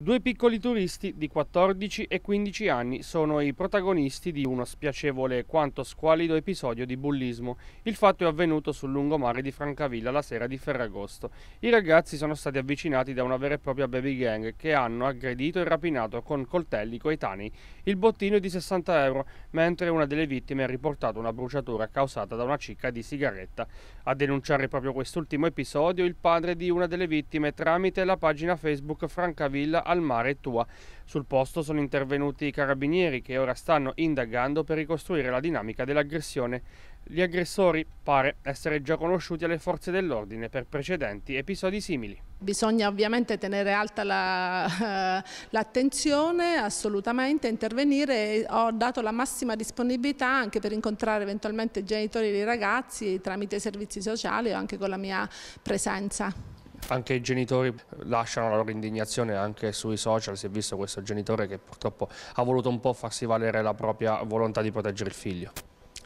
Due piccoli turisti di 14 e 15 anni sono i protagonisti di uno spiacevole quanto squalido episodio di bullismo. Il fatto è avvenuto sul lungomare di Francavilla la sera di Ferragosto. I ragazzi sono stati avvicinati da una vera e propria baby gang che hanno aggredito e rapinato con coltelli coetanei. Il bottino è di 60 euro, mentre una delle vittime ha riportato una bruciatura causata da una cicca di sigaretta. A denunciare proprio quest'ultimo episodio il padre di una delle vittime tramite la pagina Facebook Francavilla al mare Tua. Sul posto sono intervenuti i carabinieri che ora stanno indagando per ricostruire la dinamica dell'aggressione. Gli aggressori pare essere già conosciuti alle forze dell'ordine per precedenti episodi simili. Bisogna ovviamente tenere alta eh, l'attenzione, la, assolutamente, intervenire. Ho dato la massima disponibilità anche per incontrare eventualmente i genitori dei ragazzi tramite i servizi sociali o anche con la mia presenza. Anche i genitori lasciano la loro indignazione anche sui social, si è visto questo genitore che purtroppo ha voluto un po' farsi valere la propria volontà di proteggere il figlio.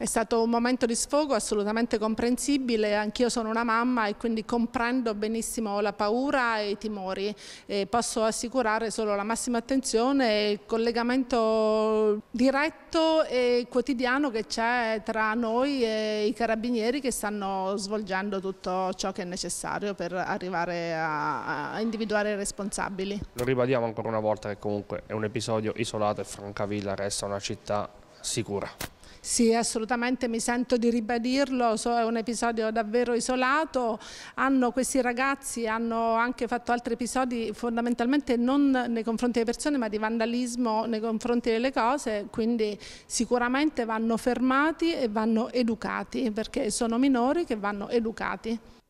È stato un momento di sfogo assolutamente comprensibile, anch'io sono una mamma e quindi comprendo benissimo la paura e i timori. E posso assicurare solo la massima attenzione e il collegamento diretto e quotidiano che c'è tra noi e i carabinieri che stanno svolgendo tutto ciò che è necessario per arrivare a, a individuare i responsabili. Lo ribadiamo ancora una volta che comunque è un episodio isolato e Francavilla resta una città sicura. Sì, assolutamente mi sento di ribadirlo, so, è un episodio davvero isolato, hanno, questi ragazzi hanno anche fatto altri episodi fondamentalmente non nei confronti delle persone ma di vandalismo nei confronti delle cose, quindi sicuramente vanno fermati e vanno educati perché sono minori che vanno educati.